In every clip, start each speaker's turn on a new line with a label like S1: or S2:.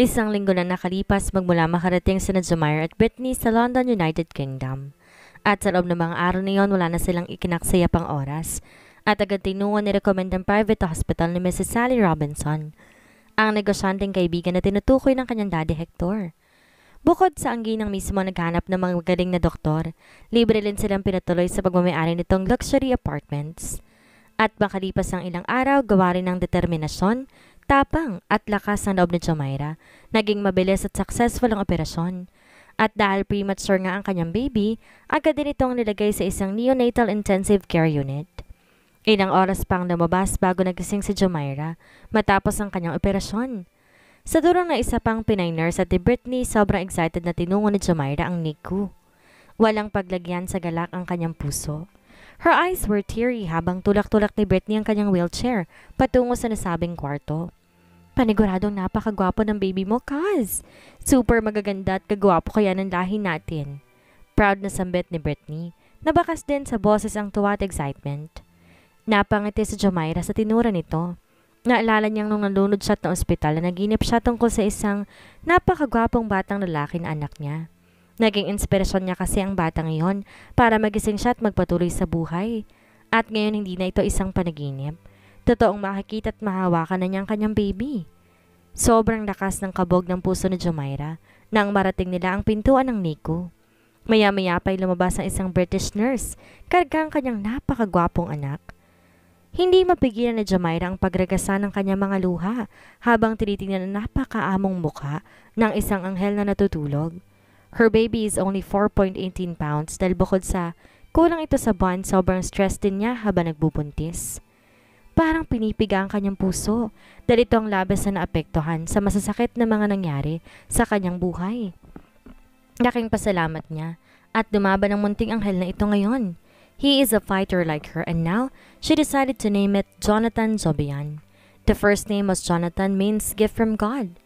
S1: Isang linggo na nakalipas magmula makarating si Najomire at Britney sa London, United Kingdom. At sa loob ng mga araw na yon, wala na silang ikinaksaya pang oras. At agad tinuwa ni recommend ang private hospital ni Mrs. Sally Robinson, ang negosyanteng kaibigan na tinutukoy ng kanyang daddy Hector. Bukod sa ang ginang mismo naghanap ng mga magaling na doktor, libre rin silang pinatuloy sa pagmamayari nitong luxury apartments. At makalipas ang ilang araw, gawa rin ng determinasyon tapang at lakas ng loob ni Jomaira, naging mabilis at successful ang operasyon. At dahil premature nga ang kanyang baby, agad din itong nilagay sa isang neonatal intensive care unit. Ilang oras pang lumabas bago nagising si Jomaira matapos ang kanyang operasyon. Sa durong na isa pang Pinay nurse at Brittany, sobrang excited na tinungo ni Jomaira ang NICU. Walang paglagyan sa galak ang kanyang puso. Her eyes were teary habang tulak-tulak ni Brittany ang kanyang wheelchair patungo sa nasabing kwarto. Paniguradong napakagwapo ng baby mo, Kaz. Super magaganda at kagwapo kaya ng lahi natin. Proud na sambit ni Brittany. Nabakas din sa boses ang tuwa at excitement. Napangiti si Jamaira sa tinura nito. Naalala niyang nung nalunod siya ng ospital na naginip siya tungkol sa isang napakagwapong batang lalaki na anak niya. Naging inspirasyon niya kasi ang batang iyon para magising siya at magpatuloy sa buhay. At ngayon hindi na ito isang panaginip totoong makikita at mahawakan na niya ang kanyang baby. Sobrang lakas ng kabog ng puso ni Jumaira nang marating nila ang pintuan ng Nico. Maya-maya pa'y lumabas ang isang British nurse, karga ang kanyang napakagwapong anak. Hindi mapigilan ni Jamaira ang pagragasa ng kanyang mga luha habang tinitingnan ang napakaamong mukha ng isang anghel na natutulog. Her baby is only 4.18 pounds dahil bukod sa kulang ito sa buwan sobrang stress din niya habang nagbubuntis. Parang pinipiga ang kanyang puso dahil ito ang labas na naapektuhan sa masasakit na mga nangyari sa kanyang buhay. Laking pasalamat niya at dumaba ng munting anghel na ito ngayon. He is a fighter like her and now she decided to name it Jonathan Jobian. The first name was Jonathan means gift from God.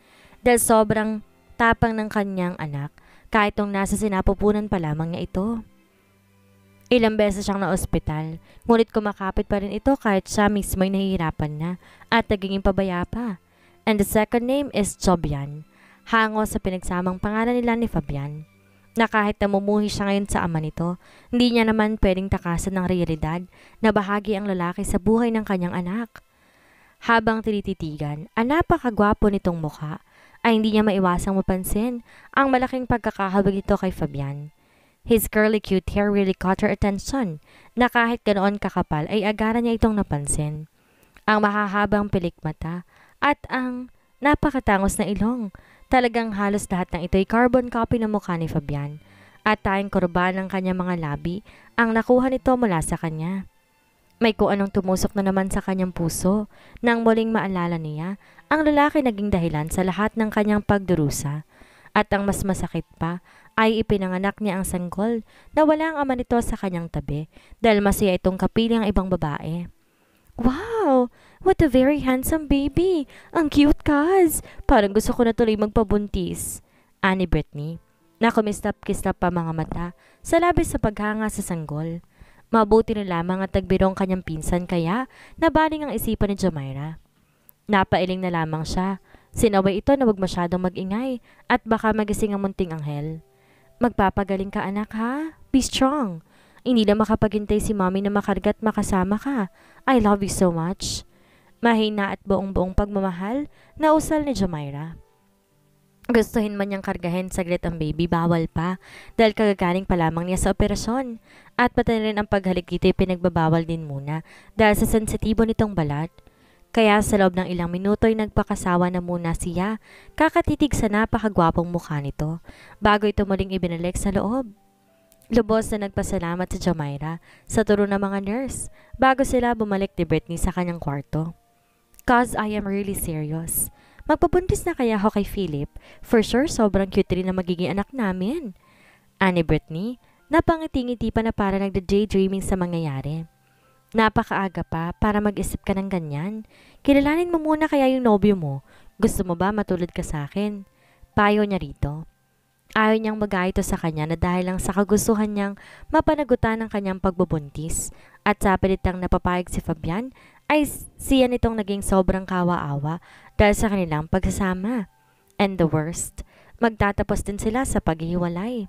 S1: Dahil sobrang tapang ng kanyang anak kahit nung nasa sinapupunan pa lamang niya ito. Ilang beses siyang na-ospital, ngunit kumakapit pa rin ito kahit siya mismo ay nahihirapan na at nagiging pabaya pa. And the second name is Jobian, hango sa pinagsamang pangalan nila ni Fabian. Na kahit namumuhi siya ngayon sa ama nito, hindi niya naman pwedeng takasan ng realidad na bahagi ang lalaki sa buhay ng kanyang anak. Habang tinititigan, ang napakagwapo nitong mukha ay hindi niya maiwasang mapansin ang malaking pagkakahabag nito kay Fabian. His curly cute hair really caught her attention na kahit ganoon kakapal ay agara niya itong napansin. Ang mahahabang pilik mata at ang napakatangos na ilong. Talagang halos lahat ng ito ay carbon copy ng mukha ni Fabian at tayong kurba ng kanyang mga labi ang nakuha nito mula sa kanya. May kung anong tumusok na naman sa kanyang puso nang muling maalala niya ang lalaki naging dahilan sa lahat ng kanyang pagdurusa. At ang mas masakit pa ay ipinanganak niya ang sanggol na wala ang ama nito sa kanyang tabi dahil masaya itong kapiling ang ibang babae. Wow! What a very handsome baby! Ang cute, Kaz! Parang gusto ko na tuloy magpabuntis. Ani Brittany, na kumistap-kistap pa mga mata sa labis sa paghanga sa sanggol. Mabuti na lamang at tagbirong kanyang pinsan kaya nabaling ang isipan ni Jamaira. Napailing na lamang siya. Sinaway ito na huwag masyadong magingay at baka magising ang munting anghel. Magpapagaling ka anak ha? Be strong. Hindi na makapaghintay si mommy na makargat makasama ka. I love you so much. Mahina at buong-buong pagmamahal na usal ni Jamaira. Gustuhin man niyang kargahin saglit ang baby, bawal pa dahil kagagaling pa lamang niya sa operasyon. At pati rin ang paghaligit ay pinagbabawal din muna dahil sa sensitibo nitong balat. Kaya sa loob ng ilang minuto ay nagpakasawa na muna siya, kakatitig sa napakagwapong mukha nito, bago ito muling ibinalik sa loob. Lubos na nagpasalamat sa si Jamaira sa turo ng mga nurse bago sila bumalik ni Britney sa kanyang kwarto. Cause I am really serious. Magpabuntis na kaya ako kay Philip. For sure, sobrang cute rin na magiging anak namin. Ani Britney, napangiti-ngiti pa na para nagda-daydreaming sa mangyayari. Napakaaga pa para mag-isip ka ng ganyan. Kilalanin mo muna kaya yung nobyo mo. Gusto mo ba matulad ka sa akin? Payo niya rito. Ayaw niyang magaito sa kanya na dahil lang sa kagustuhan niyang mapanagutan ng kanyang pagbubuntis. At sa pilitang napapayag si Fabian, ay siya nitong naging sobrang kawa dahil sa kanilang pagsasama. And the worst, magtatapos din sila sa paghihiwalay.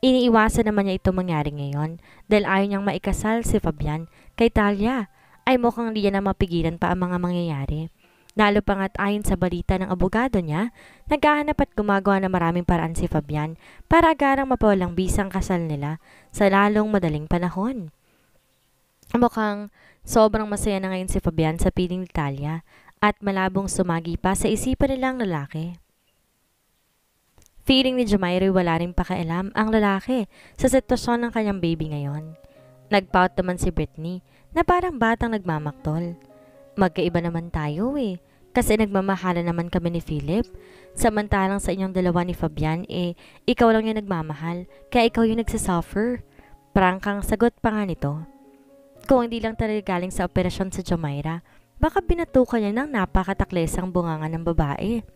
S1: Iniiwasan naman niya ito mangyari ngayon dahil ayaw niyang maikasal si Fabian kay Talia ay mukhang hindi na mapigilan pa ang mga mangyayari. Lalo pa nga't ayon sa balita ng abogado niya, naghahanap at gumagawa ng maraming paraan si Fabian para agarang mapawalang bisang kasal nila sa lalong madaling panahon. Mukhang sobrang masaya na ngayon si Fabian sa piling ni Talia at malabong sumagi pa sa isipan nilang lalaki. Feeling ni Jamairi wala rin pakialam ang lalaki sa sitwasyon ng kanyang baby ngayon. Nagpout naman si Britney na parang batang nagmamaktol. Magkaiba naman tayo eh, kasi nagmamahala naman kami ni Philip. Samantalang sa inyong dalawa ni Fabian eh, ikaw lang yung nagmamahal, kaya ikaw yung nagsasuffer. Prangkang sagot pa nga nito. Kung hindi lang talaga galing sa operasyon sa Jamaira, baka binatukan niya ng napakataklesang bunganga ng babae.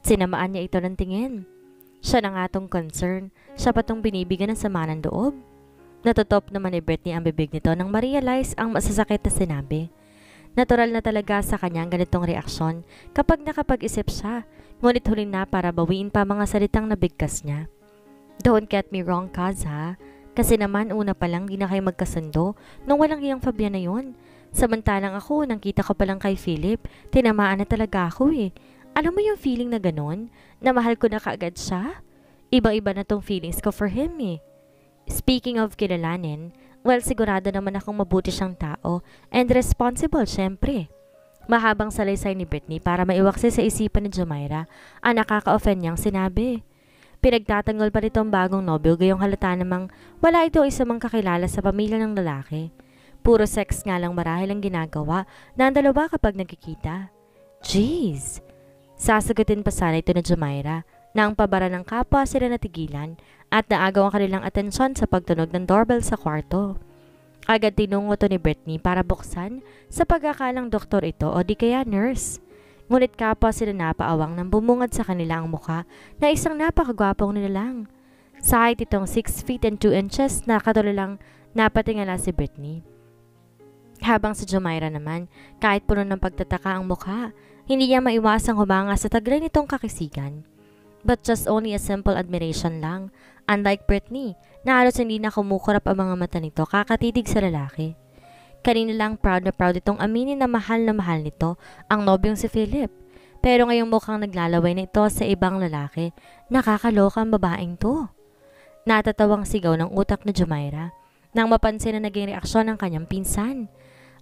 S1: Sinamaan niya ito ng tingin. Siya na nga tong concern. Siya pa tong binibigyan ng sama ng doob. Natotop naman ni Brittany ang bibig nito nang ma-realize ang masasakit na sinabi. Natural na talaga sa kanya ang ganitong reaksyon kapag nakapag-isip siya, ngunit huli na para bawiin pa mga salitang nabigkas niya. Don't get me wrong, Kaz, ha? Kasi naman una pa lang di na kayo magkasundo nung walang iyang Fabian na yon. Samantalang ako, nang kita ko pa lang kay Philip, tinamaan na talaga ako eh. Alam mo yung feeling na ganon? na mahal ko na kaagad siya? Ibang-iba na tong feelings ko for him eh. Speaking of kilalanin, well sigurado naman akong mabuti siyang tao and responsible syempre. Mahabang salaysay ni Britney para maiwaksi sa isipan ni Jamaira ang nakaka-offend niyang sinabi. Pinagtatanggol pa nitong bagong nobyo gayong halata namang wala ito isang isamang kakilala sa pamilya ng lalaki. Puro sex nga lang marahil ang ginagawa na dalawa kapag nagkikita. Jeez! Sasagutin pa sana ito ni Jumaira na ang pabara ng kapwa sila natigilan at naagaw ang kanilang atensyon sa pagtunog ng doorbell sa kwarto. Agad tinungo to ni Brittany para buksan sa pagkakalang doktor ito o di kaya nurse. Ngunit kapwa sila napaawang nang bumungad sa kanila ang muka na isang napakagwapong nilalang. Sa height itong 6 feet and 2 inches na katulilang napatingala si Brittany. Habang si Jumaira naman, kahit puno ng pagtataka ang mukha, hindi niya maiwasang humanga sa taglay nitong kakisigan. But just only a simple admiration lang. Unlike Britney, na halos hindi na kumukurap ang mga mata nito kakatitig sa lalaki. Kanina lang proud na proud itong aminin na mahal na mahal nito ang nobyong si Philip. Pero ngayong mukhang naglalaway na ito sa ibang lalaki. Nakakaloka ang babaeng to. Natatawang sigaw ng utak na Jumaira nang mapansin na naging reaksyon ng kanyang pinsan.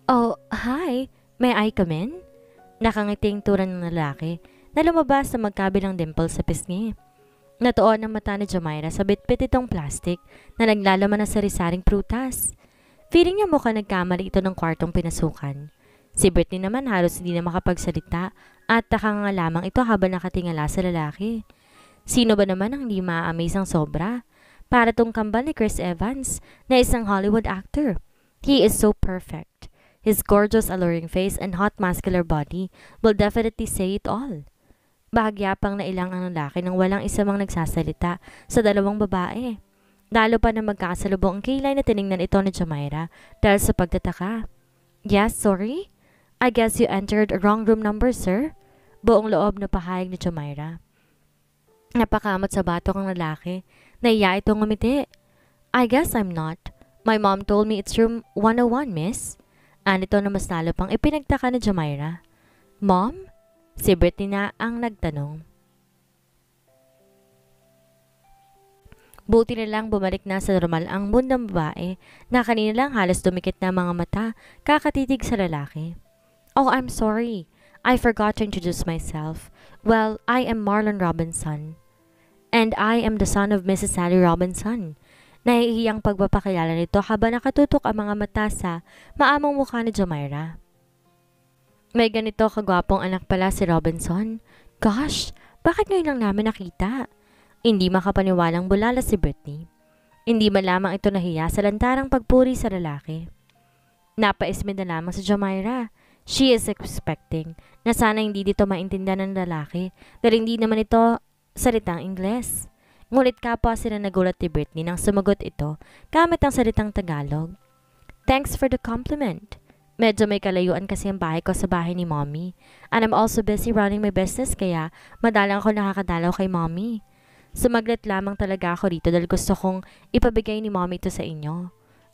S1: Oh, hi. May I come in? nakangiting tura ng lalaki na lumabas sa magkabilang dimple sa pisngi. Natuon ang mata ni Jamaira sa bitbit itong plastic na naglalaman ng sarisaring prutas. Feeling niya mukha nagkamali ito ng kwartong pinasukan. Si Brittany naman halos hindi na makapagsalita at takanga lamang ito habang nakatingala sa lalaki. Sino ba naman ang hindi maaamis ang sobra? Para tong kambal ni Chris Evans na isang Hollywood actor. He is so perfect. His gorgeous alluring face and hot muscular body will definitely say it all. Bahagya pang nailang ang lalaki nang walang isa mang nagsasalita sa dalawang babae. Lalo pa na magkasalubong ang kilay na tiningnan ito ni Jamaira dahil sa pagtataka. Yes, sorry? I guess you entered wrong room number, sir? Buong loob na pahayag ni Jamaira. Napakamot sa batok ang lalaki. Naiya itong ngumiti. I guess I'm not. My mom told me it's room 101, miss. Anito na mas lalo pang ipinagtaka ni Jamaira. Mom? Si Brittany na ang nagtanong. Buti na lang bumalik na sa normal ang mundang babae na kanina lang halos dumikit na mga mata kakatitig sa lalaki. Oh, I'm sorry. I forgot to introduce myself. Well, I am Marlon Robinson. And I am the son of Mrs. Sally Robinson. Nahihiyang pagpapakilala nito habang nakatutok ang mga mata sa maamong mukha ni Jamaira. May ganito kagwapong anak pala si Robinson. Gosh, bakit ngayon lang namin nakita? Hindi makapaniwalang bulala si Brittany. Hindi man lamang ito nahiya sa lantarang pagpuri sa lalaki. Napaismid na lamang si Jamaira. She is expecting na sana hindi dito maintindihan ng lalaki dahil hindi naman ito salitang Ingles. Ngunit kapwa sila nagulat ni Britney nang sumagot ito gamit ang salitang Tagalog. Thanks for the compliment. Medyo may kalayuan kasi ang bahay ko sa bahay ni mommy. And I'm also busy running my business kaya madalang ako nakakadalaw kay mommy. Sumaglit lamang talaga ako dito dahil gusto kong ipabigay ni mommy ito sa inyo.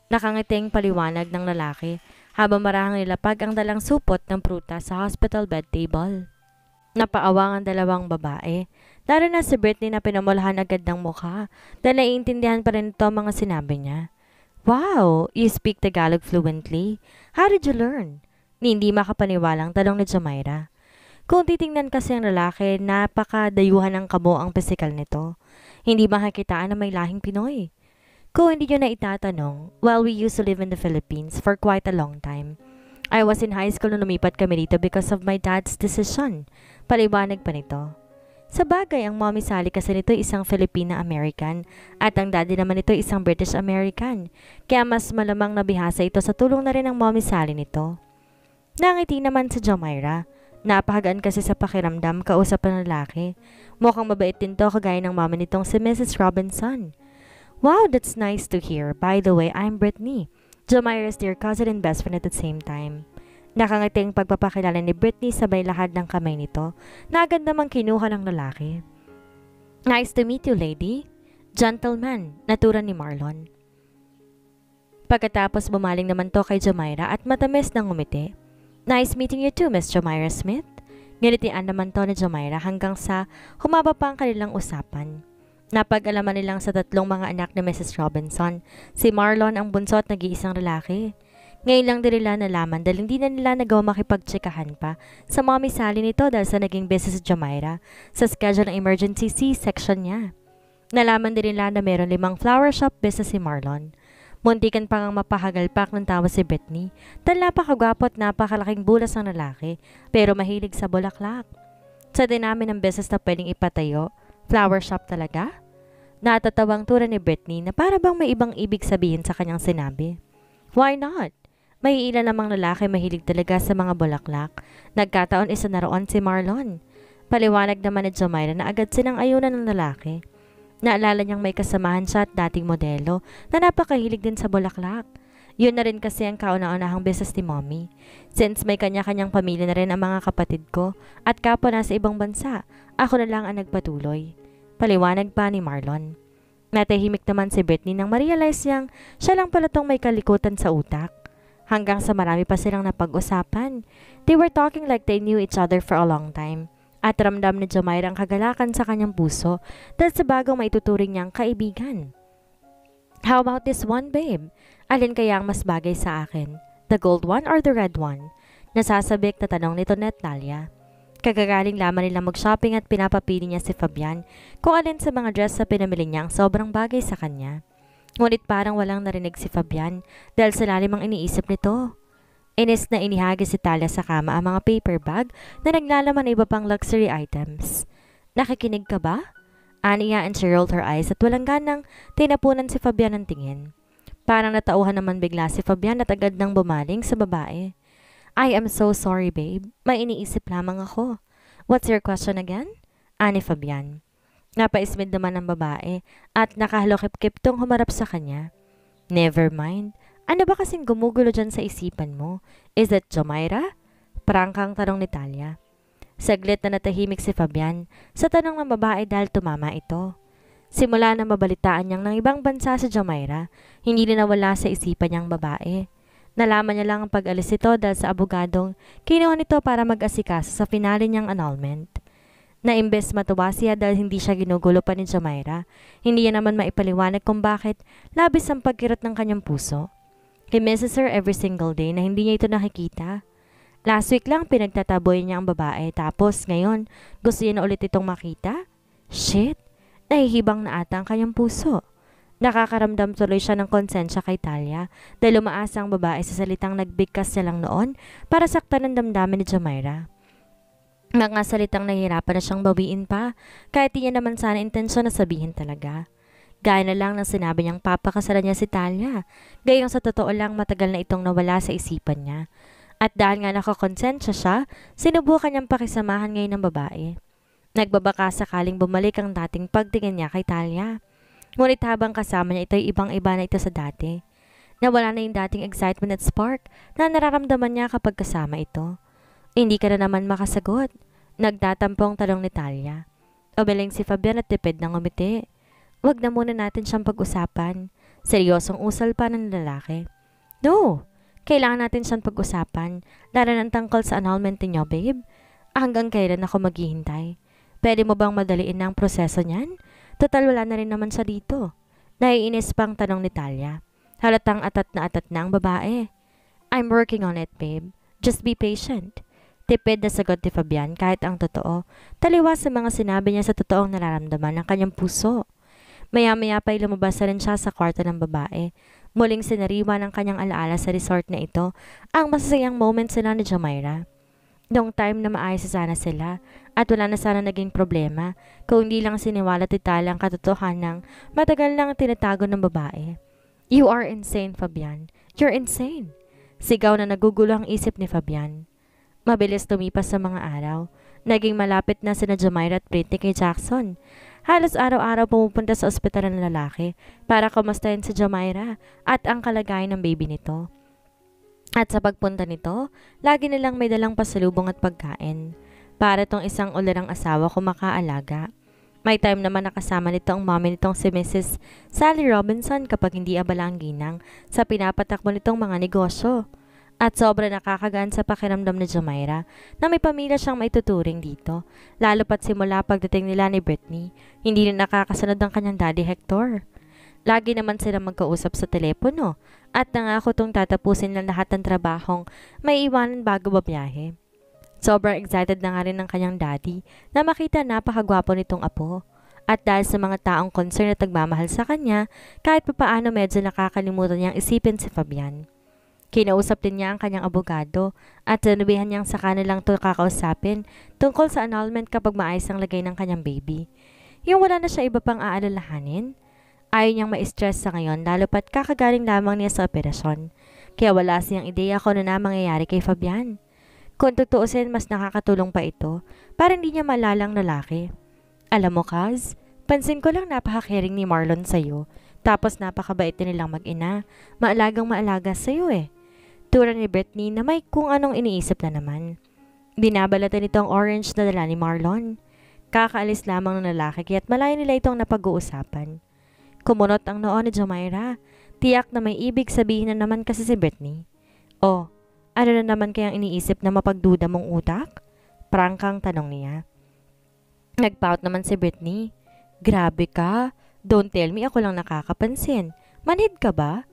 S1: Nakangiting paliwanag ng lalaki habang marahang nilapag ang dalang supot ng prutas sa hospital bed table. Napaawang ang dalawang babae Lalo na si Britney na pinamulahan agad ng mukha dahil naiintindihan pa rin ito ang mga sinabi niya. Wow! You speak Tagalog fluently. How did you learn? Ni hindi makapaniwalang talong ni Jamaira. Kung titingnan kasi ang lalaki, napakadayuhan ng kamo ang pisikal nito. Hindi makakitaan na may lahing Pinoy. Kung hindi nyo na itatanong, well, we used to live in the Philippines for quite a long time. I was in high school nung lumipat kami dito because of my dad's decision. Paliwanag pa nito. Sa bagay, ang mommy Sally kasi nito ay isang Filipina-American at ang daddy naman nito ay isang British-American. Kaya mas malamang nabihasa ito sa tulong na rin ng mommy Sally nito. Nangiti naman sa Jamaira. Napahagaan kasi sa pakiramdam kausap ng lalaki. Mukhang mabait din to kagaya ng mama nitong si Mrs. Robinson. Wow, that's nice to hear. By the way, I'm Brittany, Jamaira's dear cousin and best friend at the same time. Nakangiti ang pagpapakilala ni Britney sabay lahat ng kamay nito na agad namang kinuha ng lalaki. Nice to meet you, lady. Gentleman, natura ni Marlon. Pagkatapos bumaling naman to kay Jamaira at matamis ng umiti. Nice meeting you too, Miss Jamaira Smith. Nilitian naman to ni Jamaira hanggang sa humaba pa ang kanilang usapan. Napag-alaman nilang sa tatlong mga anak ni Mrs. Robinson, si Marlon ang bunso at nag-iisang lalaki. Ngayon lang din nila nalaman dahil hindi na nila nagawa makipagtsikahan pa sa mommy Sally nito dahil sa naging beses si Jamaira sa schedule ng emergency C-section niya. Nalaman din nila na meron limang flower shop business si Marlon. Muntikan pa ngang mapahagalpak ng tawa si Bethany dahil napakagwapo at napakalaking bulas ng lalaki pero mahilig sa bulaklak. Sa dinamin ng beses na pwedeng ipatayo, flower shop talaga? Natatawang tura ni Bethany na para bang may ibang ibig sabihin sa kanyang sinabi. Why not? May ilan namang lalaki mahilig talaga sa mga bulaklak. Nagkataon isa na roon si Marlon. Paliwanag naman ni Jomila na agad silang ayunan ng lalaki. Naalala niyang may kasamahan siya at dating modelo na napakahilig din sa bulaklak. Yun na rin kasi ang kauna-unahang beses ni Mommy. Since may kanya-kanyang pamilya na rin ang mga kapatid ko at kapo sa ibang bansa, ako na lang ang nagpatuloy. Paliwanag pa ni Marlon. Natahimik naman si Brittany nang ma-realize niyang siya lang pala tong may kalikutan sa utak hanggang sa marami pa silang napag-usapan. They were talking like they knew each other for a long time. At ramdam ni Jumaira ang kagalakan sa kanyang puso dahil sa bagong maituturing niyang kaibigan. How about this one, babe? Alin kaya ang mas bagay sa akin? The gold one or the red one? Nasasabik na tanong nito ni Natalia. Kagagaling lamang nila mag-shopping at pinapapili niya si Fabian kung alin sa mga dress sa pinamili niya ang sobrang bagay sa kanya. Ngunit parang walang narinig si Fabian dahil sa lalim ang iniisip nito. Inis na inihagis si Talia sa kama ang mga paper bag na naglalaman ng iba pang luxury items. Nakikinig ka ba? Aniya and she rolled her eyes at walang ganang tinapunan si Fabian ng tingin. Parang natauhan naman bigla si Fabian at agad nang bumaling sa babae. I am so sorry babe. May iniisip lamang ako. What's your question again? Ani Fabian. Napaismid naman ang babae at nakahalokip-kip tong humarap sa kanya. Never mind. Ano ba kasing gumugulo dyan sa isipan mo? Is that Jomaira? Prangkang tanong ni Talia. Saglit na natahimik si Fabian sa tanong ng babae dahil tumama ito. Simula na mabalitaan niyang ng ibang bansa sa Jomaira, hindi na nawala sa isipan niyang babae. Nalaman niya lang ang pag-alis ito dahil sa abogadong kinuha nito para mag asikas sa finale niyang annulment na imbes matuwa siya dahil hindi siya ginugulo pa ni Jamaira, hindi niya naman maipaliwanag kung bakit labis ang pagkirot ng kanyang puso. He misses her every single day na hindi niya ito nakikita. Last week lang pinagtataboy niya ang babae tapos ngayon gusto niya na ulit itong makita? Shit! Nahihibang na ata ang kanyang puso. Nakakaramdam tuloy siya ng konsensya kay Talia dahil umaasa ang babae sa salitang nagbigkas niya lang noon para saktan ang damdamin ni Jamaira mga salitang nahihirapan na siyang bawiin pa, kahit di niya naman sana intensyon na sabihin talaga. Gaya na lang nang sinabi niyang papakasalan niya si Talia, gayong sa totoo lang matagal na itong nawala sa isipan niya. At dahil nga nakakonsensya siya, sinubukan niyang pakisamahan ngayon ng babae. Nagbabaka sakaling bumalik ang dating pagtingin niya kay Talia. Ngunit habang kasama niya ito'y ibang-iba na ito sa dati. Nawala na yung dating excitement at spark na nararamdaman niya kapag kasama ito. Hindi ka na naman makasagot. Nagtatampo ang talong ni Talia. Obeling si Fabian at tipid ng umiti. Huwag na muna natin siyang pag-usapan. Seryosong usal pa ng lalaki. No! Kailangan natin siyang pag-usapan. Lalo ng tangkal sa annulment niyo, babe. Hanggang kailan ako maghihintay? Pwede mo bang madaliin ang proseso niyan? Total wala na rin naman sa dito. Naiinis pang tanong ni Talia. Halatang atat na atat na ang babae. I'm working on it, babe. Just be patient. Tipid na sagot ni Fabian kahit ang totoo, taliwa sa mga sinabi niya sa totoong nararamdaman ng kanyang puso. Maya-maya pa lumabas rin siya sa kwarto ng babae. Muling sinariwa ng kanyang alaala sa resort na ito ang masasayang moments sila ni Jamaira. Noong time na maayos sana sila at wala na sana naging problema kung hindi lang siniwala titala ang katotohanan ng matagal nang tinatago ng babae. You are insane, Fabian. You're insane. Sigaw na nagugulo ang isip ni Fabian. Mabilis tumipas sa mga araw. Naging malapit na sina Jamira at Britney kay Jackson. Halos araw-araw pumupunta sa ospital ng lalaki para kamustahin si Jamira at ang kalagayan ng baby nito. At sa pagpunta nito, lagi nilang may dalang pasalubong at pagkain. Para tong isang ulirang asawa ko makaalaga. May time naman nakasama nito ang mami nitong si Mrs. Sally Robinson kapag hindi abala ang ginang sa pinapatakbo nitong mga negosyo. At sobra nakakagaan sa pakiramdam ni Jamaira na may pamilya siyang maituturing dito, lalo pat simula pagdating nila ni Britney, hindi na nakakasunod ang kanyang daddy Hector. Lagi naman silang magkausap sa telepono at nangako tong tatapusin ng lahat ng trabahong may iwanan bago babiyahe. Sobrang excited na nga rin ng kanyang daddy na makita napakagwapo nitong apo. At dahil sa mga taong concern at nagmamahal sa kanya, kahit papaano medyo nakakalimutan niyang isipin si Fabian. Kinausap din niya ang kanyang abogado at tinubihan niyang sa kanilang to kakausapin tungkol sa annulment kapag maayos ang lagay ng kanyang baby. Yung wala na siya iba pang aalalahanin. Ayaw niyang ma-stress sa ngayon lalo pat kakagaling lamang niya sa operasyon. Kaya wala siyang ideya kung ano na mangyayari kay Fabian. Kung tutuusin, mas nakakatulong pa ito para hindi niya malalang lalaki. Alam mo, Kaz, pansin ko lang napaka ni Marlon sa'yo. Tapos napakabait din nilang mag-ina. Maalagang maalaga sa'yo eh itsura ni Brittany na may kung anong iniisip na naman. Binabalatan nito ang orange na dala ni Marlon. Kakaalis lamang ng lalaki kaya't malayo nila itong napag-uusapan. Kumunot ang noo ni Jomaira. Tiyak na may ibig sabihin na naman kasi si Brittany. Oh, ano na naman kayang iniisip na mapagduda mong utak? Prangkang tanong niya. Nagpout naman si Brittany. Grabe ka. Don't tell me ako lang nakakapansin. Manhid ka ba?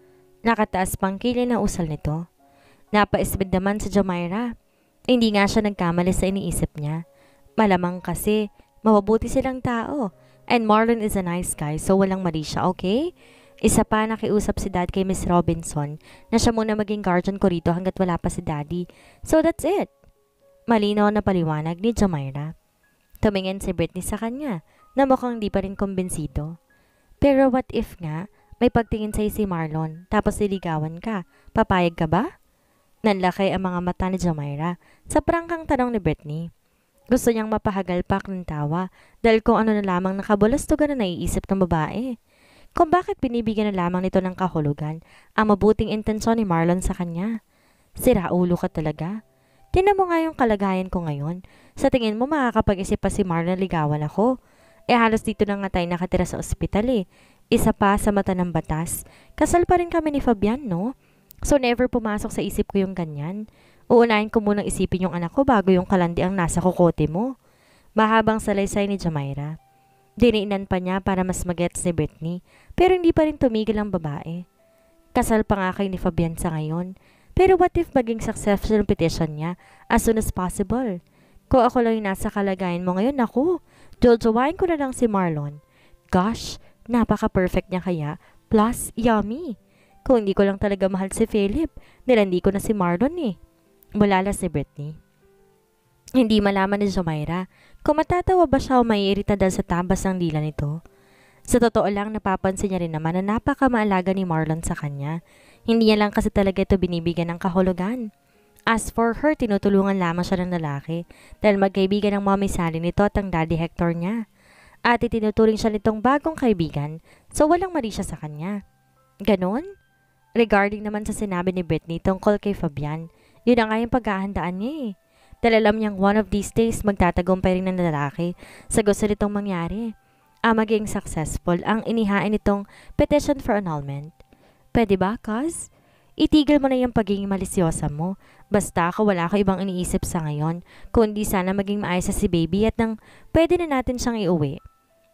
S1: Nakataas pang kilay na usal nito. Napaisbid naman si Jamaira. Hindi nga siya nagkamali sa iniisip niya. Malamang kasi, mababuti silang tao. And Marlon is a nice guy, so walang mali siya, okay? Isa pa nakiusap si dad kay Miss Robinson na siya muna maging guardian ko rito hanggat wala pa si daddy. So that's it. Malinaw na paliwanag ni Jamaira. Tumingin si Britney sa kanya na mukhang di pa rin kumbensido. Pero what if nga, may pagtingin sa'yo si Marlon tapos siligawan ka, papayag ka ba? Nanlaki ang mga mata ni Jamaira sa prangkang tanong ni Brittany. Gusto niyang mapahagalpak ng tawa dahil kung ano na lamang nakabalastugan na naiisip ng babae. Kung bakit binibigyan na lamang nito ng kahulugan ang mabuting intensyon ni Marlon sa kanya. Siraulo ka talaga. Tinan mo nga yung kalagayan ko ngayon. Sa tingin mo makakapag-isip pa si Marlon ligawan ako. Eh halos dito na nga tayo nakatira sa ospital eh. Isa pa sa mata ng batas. Kasal pa rin kami ni Fabian, no? So, never pumasok sa isip ko yung ganyan. Uunahin ko munang isipin yung anak ko bago yung kalandi ang nasa kokote mo. Mahabang salaysay ni Jamaira. Dinainan pa niya para mas magets ni Brittany, pero hindi pa rin tumigil ang babae. Kasal pa nga kay ni Fabian sa ngayon, pero what if maging successful ang petition niya as soon as possible? Ko ako lang yung nasa kalagayan mo ngayon, naku, jojowain ko na lang si Marlon. Gosh, napaka-perfect niya kaya, plus yummy. Kung hindi ko lang talaga mahal si Philip, nilandi ko na si Marlon eh. Mulala si Brittany. Hindi malaman ni Zumaira kung matatawa ba siya o maiirita dahil sa tabas ng dila nito. Sa totoo lang, napapansin niya rin naman na napakamaalaga ni Marlon sa kanya. Hindi niya lang kasi talaga ito binibigyan ng kahulugan. As for her, tinutulungan lamang siya ng lalaki dahil magkaibigan ng mommy Sally nito at ang daddy Hector niya. At itinuturing siya nitong bagong kaibigan so walang mali siya sa kanya. Ganon? Regarding naman sa sinabi ni Britney tungkol kay Fabian, yun ang nga paghahandaan niya eh. Dahil alam niyang one of these days magtatagumpay rin ng lalaki sa gusto nitong mangyari. Ah, maging successful ang inihain nitong petition for annulment. Pwede ba, cause? Itigil mo na yung pagiging malisyosa mo. Basta ako wala ko ibang iniisip sa ngayon, kundi sana maging maayos si baby at nang pwede na natin siyang iuwi.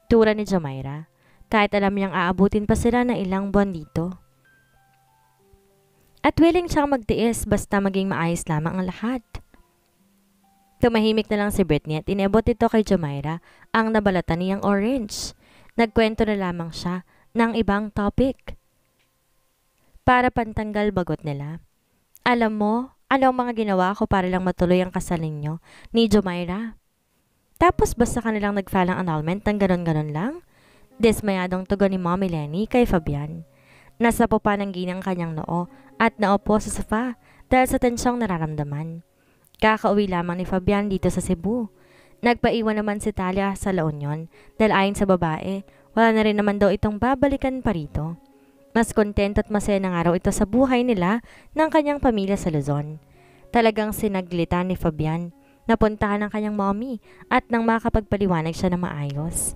S1: Tura ni Jamaira. Kahit alam niyang aabutin pa sila na ilang buwan dito. At willing siyang magtiis basta maging maayos lamang ang lahat. Tumahimik na lang si Britney at inebot ito kay Jamaira ang nabalatan niyang orange. Nagkwento na lamang siya ng ibang topic. Para pantanggal bagot nila. Alam mo, ano ang mga ginawa ko para lang matuloy ang kasal niyo ni Jamaira? Tapos basta kanilang nagfalang annulment ng ganon-ganon lang? Desmayadong tugon ni Mommy Lenny kay Fabian. Nasa pupa ng ginang kanyang noo at naupo sa sofa dahil sa tensyong nararamdaman. Kakauwi lamang ni Fabian dito sa Cebu. Nagpaiwan naman si Talia sa La Union dahil ayon sa babae, wala na rin naman daw itong babalikan pa rito. Mas kontento at masaya ng araw ito sa buhay nila ng kanyang pamilya sa Luzon. Talagang sinaglita ni Fabian, na puntahan ng kanyang mommy at nang makapagpaliwanag siya na maayos.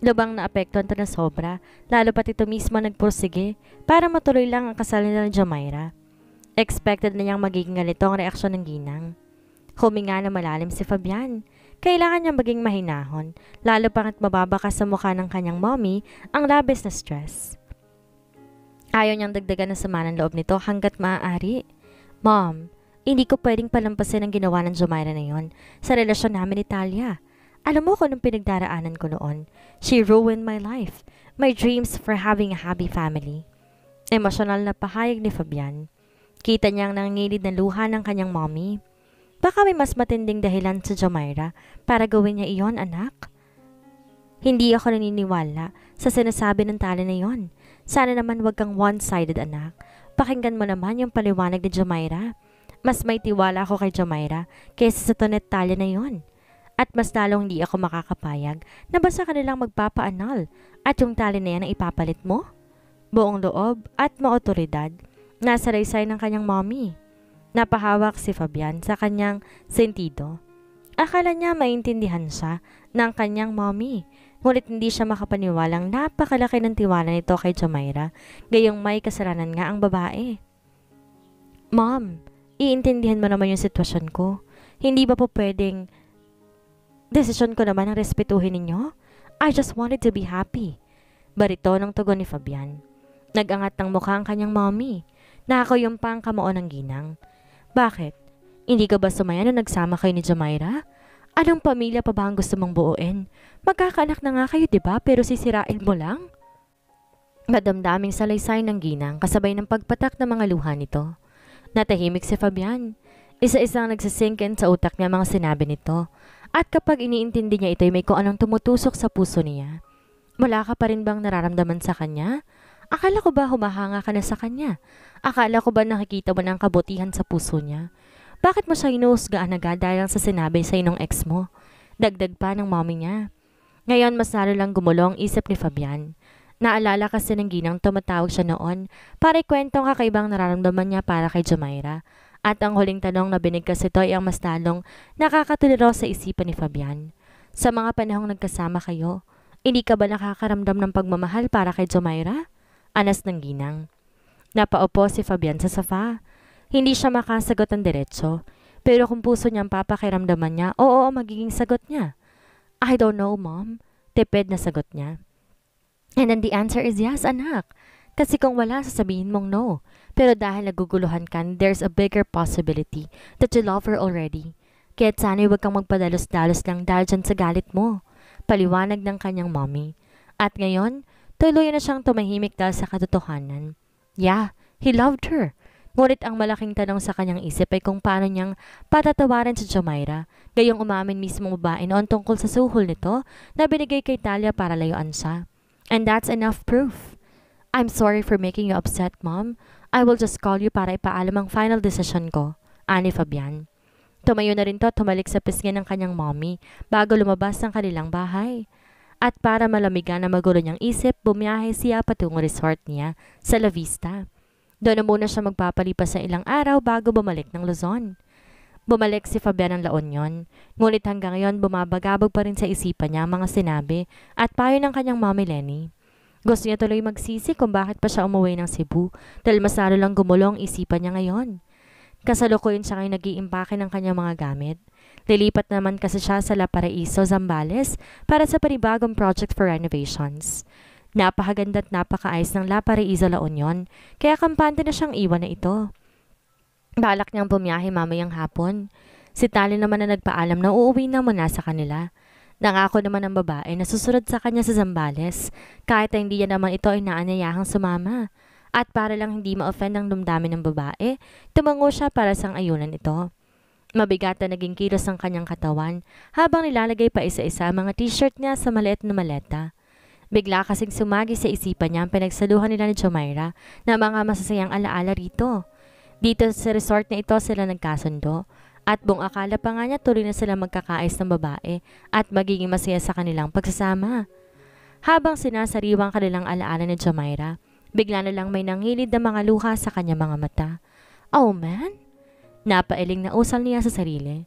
S1: Lubang naapektuhan to na sobra, lalo pat ito mismo nagpursige para matuloy lang ang kasal nila ng Jamaira. Expected na niyang magiging ganito ang reaksyon ng ginang. Huminga na malalim si Fabian. Kailangan niyang maging mahinahon, lalo pangat mababaka sa mukha ng kanyang mommy ang labis na stress. Ayaw niyang dagdagan ng sama ng loob nito hanggat maaari. Mom, hindi ko pwedeng palampasin ang ginawa ng Jamaira na yon sa relasyon namin ni Talia. Alam mo kung anong pinagdaraanan ko noon? She ruined my life, my dreams for having a happy family. Emosyonal na pahayag ni Fabian. Kita niyang nangilid na luha ng kanyang mommy. Baka may mas matinding dahilan sa Jamaira para gawin niya iyon, anak. Hindi ako naniniwala sa sinasabi ng tala na iyon. Sana naman wag kang one-sided, anak. Pakinggan mo naman yung paliwanag ni Jamaira. Mas may tiwala ako kay Jamaira kaysa sa tonet tala na iyon. At mas lalong hindi ako makakapayag na basta ka nilang magpapaanal at yung tali na yan ang ipapalit mo? Buong loob at maotoridad, nasa raysay ng kanyang mommy. Napahawak si Fabian sa kanyang sentido. Akala niya maintindihan siya ng kanyang mommy. Ngunit hindi siya makapaniwalang napakalaki ng tiwala nito kay Jamaira, gayong may kasalanan nga ang babae. Mom, iintindihan mo naman yung sitwasyon ko. Hindi ba po pwedeng Desisyon ko naman ang respetuhin ninyo. I just wanted to be happy. Barito ng tugon ni Fabian. Nagangat ng mukha ang kanyang mommy. Nakakoyong pa ang kamao ng ginang. Bakit? Hindi ka ba sumaya nung nagsama kayo ni Jamaira? Anong pamilya pa ba ang gusto mong buuin? Magkakaanak na nga kayo, di ba? Pero sisirain mo lang? Madamdaming salaysay ng ginang kasabay ng pagpatak ng mga luha nito. Natahimik si Fabian. Isa-isang nagsisink in sa utak niya mga sinabi nito. At kapag iniintindi niya ito, ay may kung anong tumutusok sa puso niya. Wala ka pa rin bang nararamdaman sa kanya? Akala ko ba humahanga ka na sa kanya? Akala ko ba nakikita mo ng kabutihan sa puso niya? Bakit mo siya inuusgaan agad dahil sa sinabi sa inong ex mo? Dagdag pa ng mommy niya. Ngayon mas lalo lang gumulong isip ni Fabian. Naalala kasi ng ginang tumatawag siya noon para ikwentong kakaibang nararamdaman niya para kay Jumaira at ang huling tanong na binigkas ito ay ang mas talong nakakatuliro sa isipan ni Fabian. Sa mga panahong nagkasama kayo, hindi ka ba nakakaramdam ng pagmamahal para kay Jomaira? Anas ng ginang. Napaupo si Fabian sa sofa. Hindi siya makasagot ng diretso. Pero kung puso niyang papakiramdaman niya, oo, magiging sagot niya. I don't know, mom. Tipid na sagot niya. And then the answer is yes, anak. Kasi kung wala, sasabihin mong no. Pero dahil naguguluhan ka, there's a bigger possibility that you love her already. Kaya't sana'y huwag kang magpadalos-dalos lang dahil dyan sa galit mo. Paliwanag ng kanyang mommy. At ngayon, tuloy na siyang tumahimik dahil sa katotohanan. Yeah, he loved her. Ngunit ang malaking tanong sa kanyang isip ay kung paano niyang patatawaran si Jamaira, gayong umamin mismo babae noon tungkol sa suhol nito na binigay kay Talia para layuan siya. And that's enough proof. I'm sorry for making you upset, Mom. I will just call you para ipaalam ang final decision ko, ani Fabian. Tumayo na rin to at tumalik sa pisngi ng kanyang mommy bago lumabas ng kanilang bahay. At para malamigan na magulo niyang isip, bumiyahe siya patungong resort niya sa La Vista. Doon na muna siya magpapalipas sa ilang araw bago bumalik ng Luzon. Bumalik si Fabian ng La Union, ngunit hanggang ngayon bumabagabag pa rin sa isipan niya ang mga sinabi at payo ng kanyang mommy Lenny. Gusto niya tuloy magsisi kung bakit pa siya umuwi ng Cebu dahil mas lang gumulong isipan niya ngayon. Kasalukuyan siya ngayon nag iimpake ng kanyang mga gamit. Lilipat naman kasi siya sa La Paraiso, Zambales para sa panibagong project for renovations. Napakaganda at napakaayos ng La Paraiso La Union, kaya kampante na siyang iwan na ito. Balak niyang bumiyahe mamayang hapon. Si Tali naman na nagpaalam na uuwi na muna sa kanila. Nangako naman ang babae na susunod sa kanya sa Zambales, kahit hindi niya naman ito inaanayahang sumama. At para lang hindi ma-offend ang dumdamin ng babae, tumango siya para sa ayunan ito. Mabigat na naging kilos ang kanyang katawan habang nilalagay pa isa-isa mga t-shirt niya sa maliit na maleta. Bigla kasing sumagi sa isipan niya ang pinagsaluhan nila ni Jomaira na mga masasayang alaala rito. Dito sa resort na ito sila nagkasundo at buong akala pa nga niya tuloy na sila magkakais ng babae at magiging masaya sa kanilang pagsasama. Habang sinasariwang kanilang alaala ni Jamaira, bigla na lang may nangilid na mga luha sa kanyang mga mata. Oh man! Napailing na usal niya sa sarili.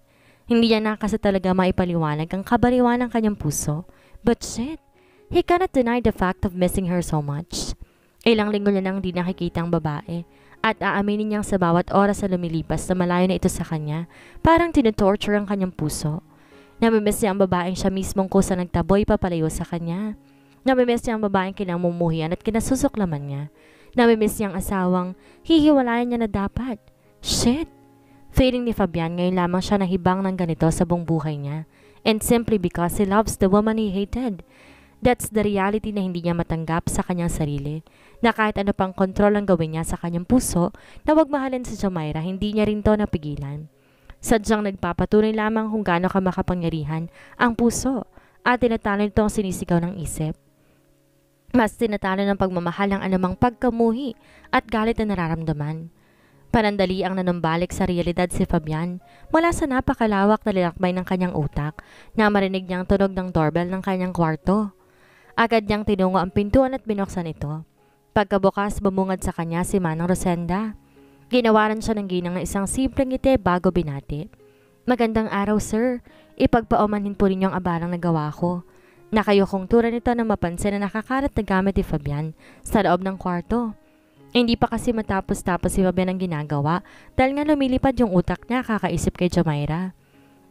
S1: Hindi niya na kasi talaga maipaliwanag ang kabariwan ng kanyang puso. But shit, he cannot deny the fact of missing her so much. Ilang linggo niya nang di nakikita ang babae at aaminin niyang sa bawat oras na lumilipas na malayo na ito sa kanya, parang tinutorture ang kanyang puso. Namimiss niya ang babaeng siya mismong kusa nagtaboy papalayo sa kanya. Namimiss niya ang babaeng kinamumuhian at kinasusuklaman niya. Namimiss niya ang asawang hihiwalayan niya na dapat. Shit! Feeling ni Fabian ngayon lamang siya nahibang ng ganito sa buong buhay niya. And simply because he loves the woman he hated. That's the reality na hindi niya matanggap sa kanyang sarili, na kahit ano pang kontrol ang gawin niya sa kanyang puso, na wag mahalin sa Jamaira, hindi niya rin to napigilan. Sadyang nagpapatuloy lamang kung gaano ka makapangyarihan ang puso at tinatalo nito ang sinisigaw ng isip. Mas tinatalo ng pagmamahal ang anumang pagkamuhi at galit na nararamdaman. Panandali ang nanumbalik sa realidad si Fabian mula sa napakalawak na lilakbay ng kanyang utak na marinig niyang tunog ng doorbell ng kanyang kwarto. Agad niyang tinungo ang pintuan at binuksan ito. Pagkabukas, bumungad sa kanya si Manang Rosenda. Ginawaran siya ng ginang ng isang simpleng ngiti bago binati. Magandang araw, sir. Ipagpaumanhin po ninyo ang abalang nagawa ko. Nakayo kong tura nito na mapansin na nakakarat na gamit ni Fabian sa loob ng kwarto. Hindi pa kasi matapos-tapos si Fabian ang ginagawa dahil nga lumilipad yung utak niya kakaisip kay Jamaira.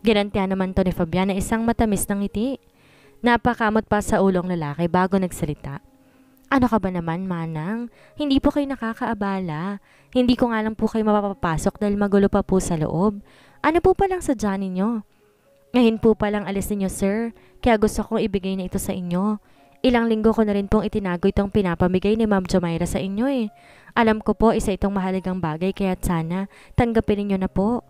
S1: Girantihan naman to ni Fabian na isang matamis ng ngiti. Napakamot pa sa ulong lalaki bago nagsalita. Ano ka ba naman, manang? Hindi po kayo nakakaabala. Hindi ko nga lang po kayo mapapapasok dahil magulo pa po sa loob. Ano po palang sadya ninyo? Ngayon po palang alis ninyo, sir. Kaya gusto kong ibigay na ito sa inyo. Ilang linggo ko na rin pong itinago itong pinapamigay ni Ma'am Jomaira sa inyo eh. Alam ko po isa itong mahalagang bagay kaya sana tanggapin ninyo na po.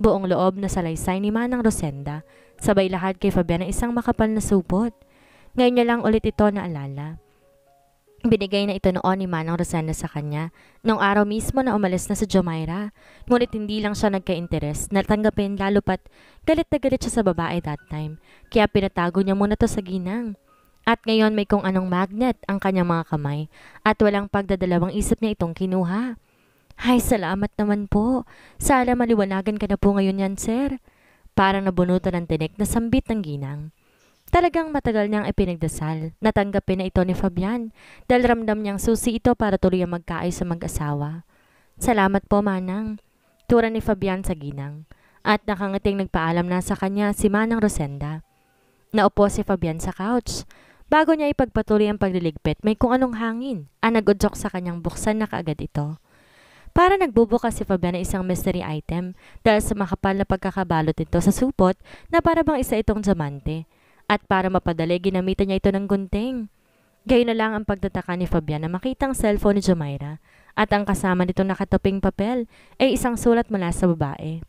S1: Buong loob na salaysay ni Manang Rosenda Sabay lahat kay Fabiana isang makapal na supot. Ngayon niya lang ulit ito naalala. Binigay na ito noon ni Manong Rosena sa kanya, noong araw mismo na umalis na sa Jomaira. Ngunit hindi lang siya nagka-interes, natanggapin lalo pat galit na galit siya sa babae that time. Kaya pinatago niya muna to sa ginang. At ngayon may kung anong magnet ang kanyang mga kamay at walang pagdadalawang isip niya itong kinuha. Hay, salamat naman po. Sana maliwanagan ka na po ngayon yan, sir. Parang nabunutan ng tinik na sambit ng ginang. Talagang matagal niyang ipinagdasal. Natanggapin na ito ni Fabian dahil ramdam niyang susi ito para tuloy ang magkaayos sa mag-asawa. Salamat po, Manang. Tura ni Fabian sa ginang. At nakangiting nagpaalam na sa kanya si Manang Rosenda. Naupo si Fabian sa couch. Bago niya ipagpatuloy ang pagliligpit, may kung anong hangin ang nagudyok sa kanyang buksan na kaagad ito. Para nagbubukas si Fabiana isang mystery item dahil sa makapal na pagkakabalot nito sa supot na para bang isa itong diamante. At para mapadali, ginamitan niya ito ng gunting. Gayon na lang ang pagtataka ni Fabiana makitang cellphone ni Jamaira at ang kasama nitong nakatuping papel ay isang sulat mula sa babae.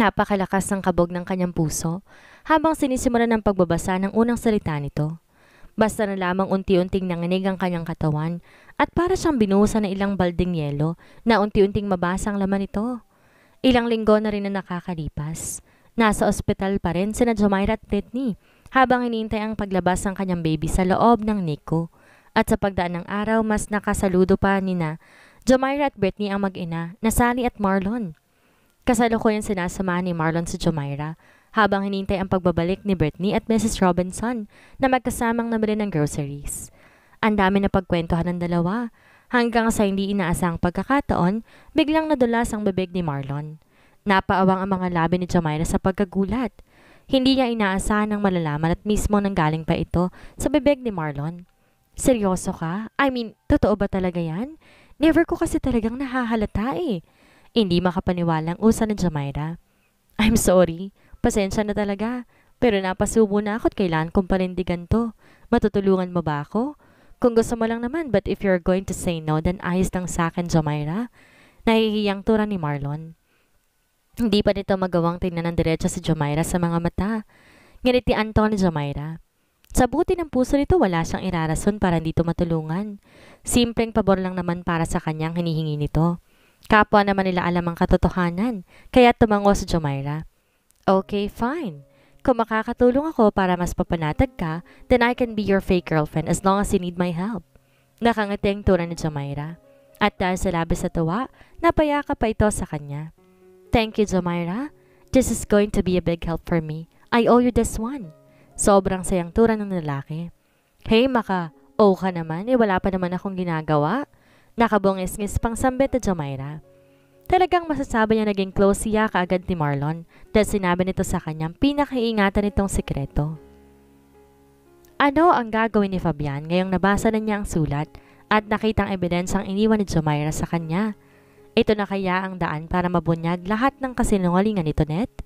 S1: Napakalakas ng kabog ng kanyang puso habang sinisimulan ng pagbabasa ng unang salita nito. Basta na lamang unti-unting nanginig ang kanyang katawan at para siyang binuhusan ng ilang balding yelo na unti-unting mabasa ang laman nito. Ilang linggo na rin na nakakalipas. Nasa ospital pa rin sina Jomaira at Brittany habang hinihintay ang paglabas ng kanyang baby sa loob ng Nico. At sa pagdaan ng araw, mas nakasaludo pa nina Jomaira at Brittany ang mag-ina na Sally at Marlon. Kasalukuyan sinasama ni Marlon si Jomaira habang hinihintay ang pagbabalik ni Brittany at Mrs. Robinson na magkasamang namili ng groceries. Ang dami na pagkwentuhan ng dalawa. Hanggang sa hindi inaasang pagkakataon, biglang nadulas ang bibig ni Marlon. Napaawang ang mga labi ni Jamaira sa pagkagulat. Hindi niya inaasahan ng malalaman at mismo nang galing pa ito sa bibig ni Marlon. Seryoso ka? I mean, totoo ba talaga yan? Never ko kasi talagang nahahalata eh. Hindi makapaniwala makapaniwalang usan ni Jamaira. I'm sorry. Pasensya na talaga. Pero napasubo na ako at kailan kong panindigan to. Matutulungan mo ba ako? Kung gusto mo lang naman, but if you're going to say no, then ayos lang sa akin, Jomaira. Nahihiyang tura ni Marlon. Hindi pa nito magawang tingnan ng diretso si Jomaira sa mga mata. Ngunit ni Anton ni Jomaira. Sa buti ng puso nito, wala siyang irarason para hindi matulungan. Simpleng pabor lang naman para sa kanyang hinihingi nito. Kapwa naman nila alam ang katotohanan, kaya tumango si Jomaira. Okay, fine. Kung makakatulong ako para mas papanatag ka, then I can be your fake girlfriend as long as you need my help. Nakangiti ang tuna ni Jamaira. At dahil sa labis na tuwa, napayaka pa ito sa kanya. Thank you, Jamaira. This is going to be a big help for me. I owe you this one. Sobrang sayang tura ng lalaki. Hey, Maka, oh ka naman, eh wala pa naman akong ginagawa. nakabungis ngis pang sambit na Jamaira. Talagang masasabi niya naging close siya kaagad ni Marlon dahil sinabi nito sa kanyang pinakaingatan nitong sekreto. Ano ang gagawin ni Fabian ngayong nabasa na niya ang sulat at nakitang ebidensang iniwan ni Jumaira sa kanya? Ito na kaya ang daan para mabunyag lahat ng kasinungalingan nito, Net?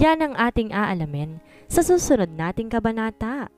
S1: Yan ang ating aalamin sa susunod nating kabanata.